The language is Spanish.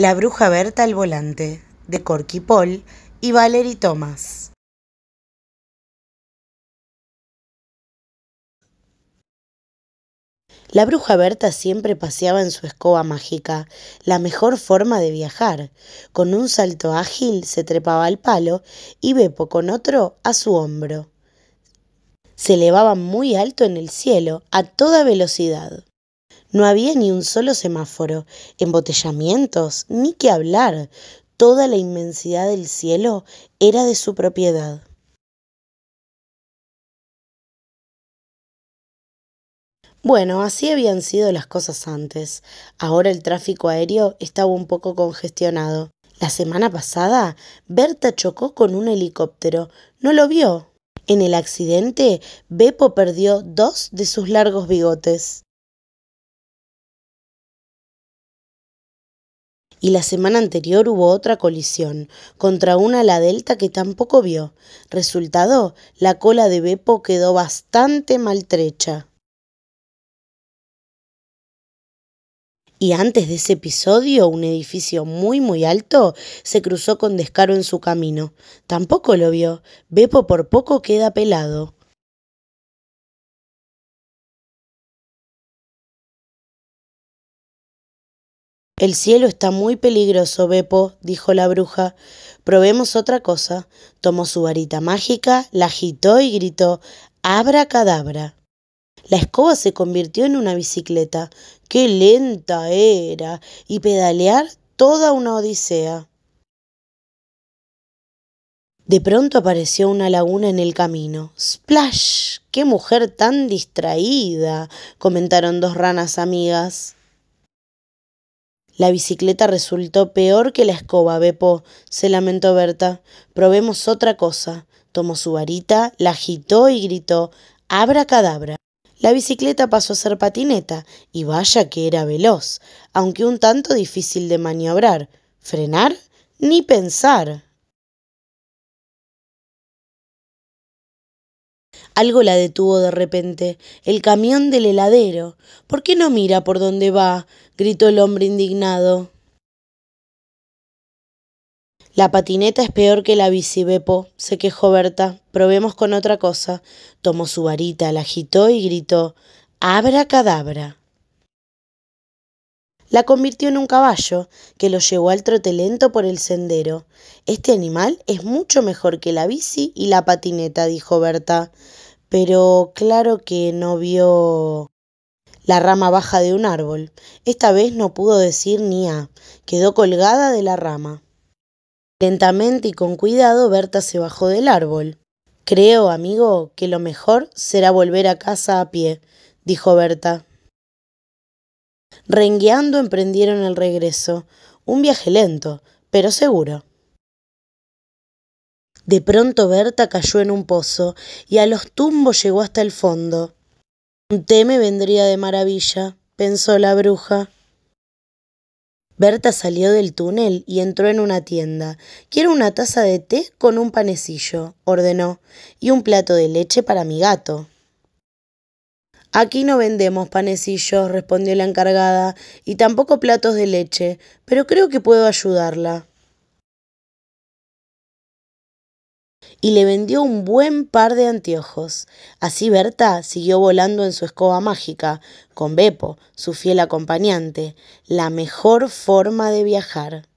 La bruja Berta al volante, de Corky Paul y Valerie Thomas. La bruja Berta siempre paseaba en su escoba mágica, la mejor forma de viajar. Con un salto ágil se trepaba al palo y Bepo con otro a su hombro. Se elevaba muy alto en el cielo, a toda velocidad. No había ni un solo semáforo, embotellamientos, ni que hablar. Toda la inmensidad del cielo era de su propiedad. Bueno, así habían sido las cosas antes. Ahora el tráfico aéreo estaba un poco congestionado. La semana pasada, Berta chocó con un helicóptero. No lo vio. En el accidente, Beppo perdió dos de sus largos bigotes. y la semana anterior hubo otra colisión contra una la delta que tampoco vio. Resultado, la cola de Bepo quedó bastante maltrecha. Y antes de ese episodio, un edificio muy muy alto se cruzó con descaro en su camino. Tampoco lo vio. Bepo por poco queda pelado. El cielo está muy peligroso, Bepo, dijo la bruja. Probemos otra cosa. Tomó su varita mágica, la agitó y gritó Abra cadabra. La escoba se convirtió en una bicicleta. ¡Qué lenta era! Y pedalear toda una odisea. De pronto apareció una laguna en el camino. ¡Splash! ¡Qué mujer tan distraída! comentaron dos ranas amigas. La bicicleta resultó peor que la escoba, Bepo, se lamentó Berta. Probemos otra cosa. Tomó su varita, la agitó y gritó Abra cadabra. La bicicleta pasó a ser patineta, y vaya que era veloz, aunque un tanto difícil de maniobrar. ¿Frenar? Ni pensar. Algo la detuvo de repente. El camión del heladero. ¿Por qué no mira por dónde va? gritó el hombre indignado. La patineta es peor que la bici, Beppo, se quejó Berta. Probemos con otra cosa. Tomó su varita, la agitó y gritó Abra cadabra. La convirtió en un caballo, que lo llevó al trote lento por el sendero. Este animal es mucho mejor que la bici y la patineta, dijo Berta pero claro que no vio la rama baja de un árbol. Esta vez no pudo decir ni a. Ah". Quedó colgada de la rama. Lentamente y con cuidado Berta se bajó del árbol. Creo, amigo, que lo mejor será volver a casa a pie, dijo Berta. Rengueando emprendieron el regreso, un viaje lento, pero seguro. De pronto Berta cayó en un pozo y a los tumbos llegó hasta el fondo. Un té me vendría de maravilla, pensó la bruja. Berta salió del túnel y entró en una tienda. Quiero una taza de té con un panecillo, ordenó, y un plato de leche para mi gato. Aquí no vendemos panecillos, respondió la encargada, y tampoco platos de leche, pero creo que puedo ayudarla. y le vendió un buen par de anteojos. Así Berta siguió volando en su escoba mágica, con Bepo, su fiel acompañante, la mejor forma de viajar.